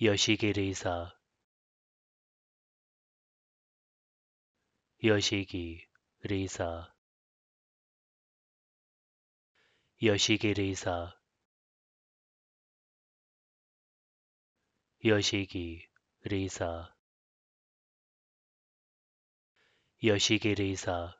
여식일 의사 여식이 의사 여식일 의사 여식이 의사 여식일 의사